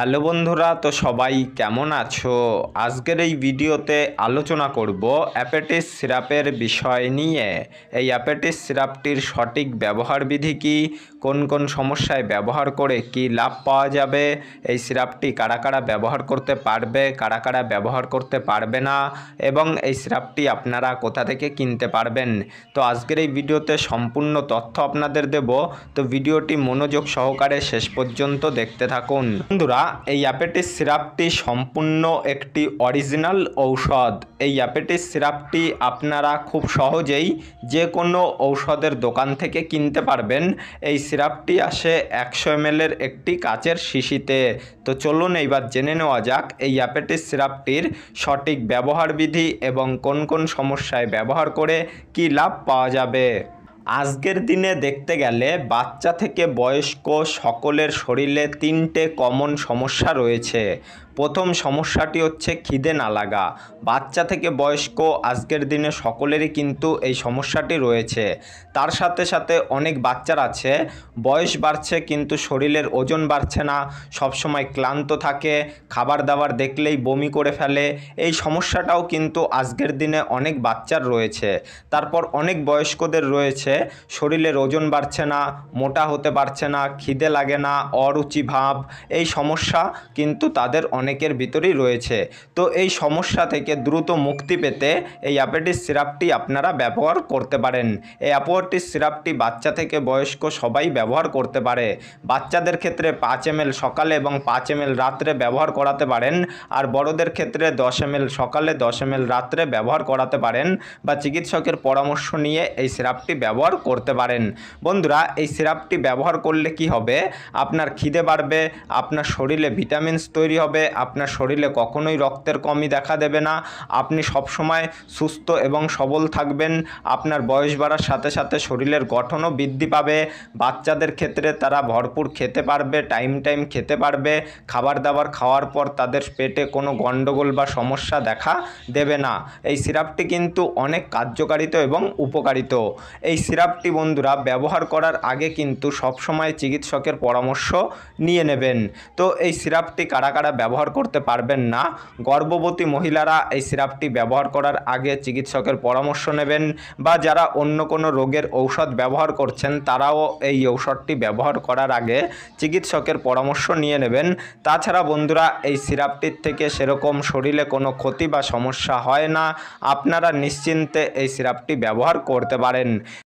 hello বন্ধুরা তো সবাই কেমন আছো আজকের এই ভিডিওতে আলোচনা করব অ্যাপেটিস সিরাপের বিষয় নিয়ে এই অ্যাপেটিস সিরাপটির সঠিক ব্যবহার বিধি কী কোন কোন সমস্যায় ব্যবহার করে কি লাভ পাওয়া যাবে এই সিরাপটি কারা কারা ব্যবহার করতে পারবে কারা কারা ব্যবহার করতে পারবে না এবং এই সিরাপটি আপনারা কোথা থেকে কিনতে পারবেন তো আজকের এই ভিডিওতে সম্পূর্ণ তথ্য আপনাদের দেব তো ভিডিওটি মনোযোগ সহকারে শেষ পর্যন্ত দেখতে থাকুন বন্ধুরা এই অ্যাপেটিস সিরাপটি সম্পূর্ণ একটি অরিজিনাল ঔষধ এই অ্যাপেটিস সিরাপটি আপনারা খুব সহজেই যে কোনো ঔষধের দোকান থেকে কিনতে পারবেন এই সিরাপটি আসে একশো এমএলের একটি কাচের শিশিতে তো চলুন এইবার জেনে নেওয়া যাক এই অ্যাপেটিস সিরাপটির সঠিক ব্যবহারবিধি এবং কোন কোন সমস্যায় ব্যবহার করে কি লাভ পাওয়া যাবে আজকের দিনে দেখতে গেলে বাচ্চা থেকে বয়স্ক সকলের শরীরে তিনটে কমন সমস্যা রয়েছে প্রথম সমস্যাটি হচ্ছে খিদে না লাগা বাচ্চা থেকে বয়স্ক আজকের দিনে সকলেরই কিন্তু এই সমস্যাটি রয়েছে তার সাথে সাথে অনেক বাচ্চার আছে বয়স বাড়ছে কিন্তু শরীরের ওজন বাড়ছে না সব সময় ক্লান্ত থাকে খাবার দাবার দেখলেই বমি করে ফেলে এই সমস্যাটাও কিন্তু আজকের দিনে অনেক বাচ্চার রয়েছে তারপর অনেক বয়স্কদের রয়েছে শরীরের ওজন বাড়ছে না মোটা হতে পারছে না খিদে লাগে না অরুচি ভাব এই সমস্যা কিন্তু তাদের অনেক অনেকের ভিতরেই রয়েছে তো এই সমস্যা থেকে দ্রুত মুক্তি পেতে এই অ্যাপেটিস সিরাপটি আপনারা ব্যবহার করতে পারেন এই অ্যাপোয়াটিস সিরাপটি বাচ্চা থেকে বয়স্ক সবাই ব্যবহার করতে পারে বাচ্চাদের ক্ষেত্রে পাঁচ এম সকালে এবং পাঁচ এম রাত্রে ব্যবহার করাতে পারেন আর বড়দের ক্ষেত্রে দশ এম এল সকালে দশ এম রাত্রে ব্যবহার করাতে পারেন বা চিকিৎসকের পরামর্শ নিয়ে এই সিরাপটি ব্যবহার করতে পারেন বন্ধুরা এই সিরাপটি ব্যবহার করলে কি হবে আপনার খিদে বাড়বে আপনার শরীরে ভিটামিনস তৈরি হবে আপনার শরীরে কখনোই রক্তের কমই দেখা দেবে না আপনি সবসময় সুস্থ এবং সবল থাকবেন আপনার বয়স বাড়ার সাথে সাথে শরীরের গঠনও বৃদ্ধি পাবে বাচ্চাদের ক্ষেত্রে তারা ভরপুর খেতে পারবে টাইম টাইম খেতে পারবে খাবার দাবার খাওয়ার পর তাদের পেটে কোনো গণ্ডগোল বা সমস্যা দেখা দেবে না এই সিরাপটি কিন্তু অনেক কার্যকারিত এবং উপকারিত এই সিরাপটি বন্ধুরা ব্যবহার করার আগে কিন্তু সবসময় চিকিৎসকের পরামর্শ নিয়ে নেবেন তো এই সিরাপটি কারা কারা ব্যবহার ব্যবহার করতে পারবেন না গর্ভবতী মহিলারা এই সিরাপটি ব্যবহার করার আগে চিকিৎসকের পরামর্শ নেবেন বা যারা অন্য কোনো রোগের ঔষধ ব্যবহার করছেন তারাও এই ঔষধটি ব্যবহার করার আগে চিকিৎসকের পরামর্শ নিয়ে নেবেন তাছাড়া বন্ধুরা এই সিরাপটির থেকে সেরকম শরীরে কোনো ক্ষতি বা সমস্যা হয় না আপনারা নিশ্চিন্তে এই সিরাপটি ব্যবহার করতে পারেন